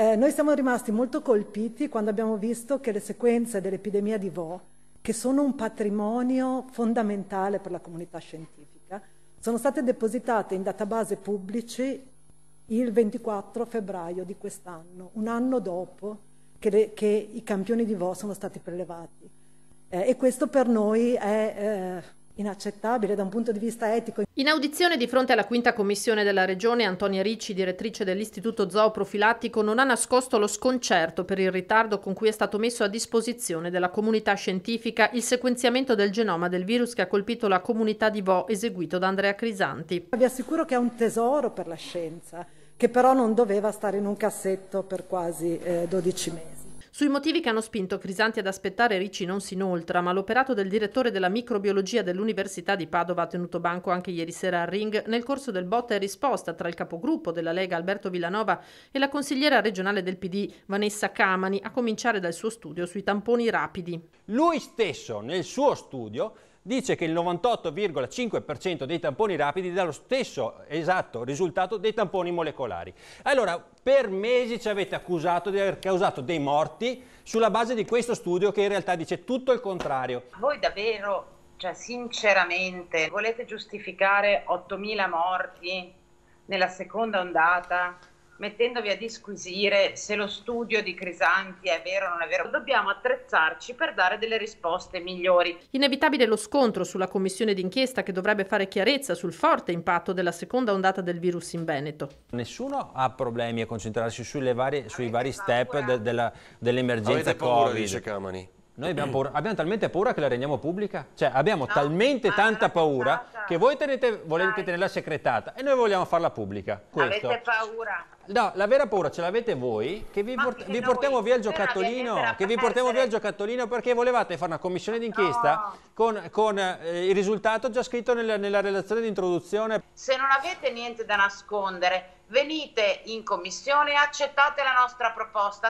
Eh, noi siamo rimasti molto colpiti quando abbiamo visto che le sequenze dell'epidemia di Vo, che sono un patrimonio fondamentale per la comunità scientifica, sono state depositate in database pubblici il 24 febbraio di quest'anno, un anno dopo che, le, che, i campioni di Vo sono stati prelevati. Eh, e questo per noi è eh, inaccettabile da un punto di vista etico. In audizione di fronte alla quinta commissione della regione, Antonia Ricci, direttrice dell'Istituto Zooprofilattico, non ha nascosto lo sconcerto per il ritardo con cui è stato messo a disposizione della comunità scientifica il sequenziamento del genoma del virus che ha colpito la comunità di Vo eseguito da Andrea Crisanti. Vi assicuro che è un tesoro per la scienza, che però non doveva stare in un cassetto per quasi eh, 12 mesi. Sui motivi che hanno spinto Crisanti ad aspettare Ricci non si inoltra, ma l'operato del direttore della microbiologia dell'Università di Padova ha tenuto banco anche ieri sera al Ring nel corso del botta e risposta tra il capogruppo della Lega Alberto Villanova e la consigliera regionale del PD Vanessa Camani, a cominciare dal suo studio sui tamponi rapidi. Lui stesso nel suo studio dice che il 98,5% dei tamponi rapidi dà lo stesso esatto risultato dei tamponi molecolari. Allora, per mesi ci avete accusato di aver causato dei morti sulla base di questo studio che in realtà dice tutto il contrario. Voi davvero, cioè sinceramente, volete giustificare 8.000 morti nella seconda ondata? mettendovi a disquisire se lo studio di Crisanti è vero o non è vero. Dobbiamo attrezzarci per dare delle risposte migliori. Inevitabile lo scontro sulla commissione d'inchiesta che dovrebbe fare chiarezza sul forte impatto della seconda ondata del virus in Veneto. Nessuno ha problemi a concentrarsi varie, sui vari step de, dell'emergenza Covid. Avete paura, dice noi abbiamo, paura, abbiamo, talmente paura che la rendiamo pubblica? Cioè abbiamo no, talmente tanta paura che voi tenete, volete tenerla secretata e noi vogliamo farla pubblica. Questo. Avete paura. No, la vera paura ce l'avete voi che vi, port vi portiamo via il giocattolino, che vi portiamo via il giocattolino perché volevate fare una commissione d'inchiesta no. con, con eh, il risultato già scritto nella, nella relazione di introduzione. Se non avete niente da nascondere, venite in commissione e accettate la nostra proposta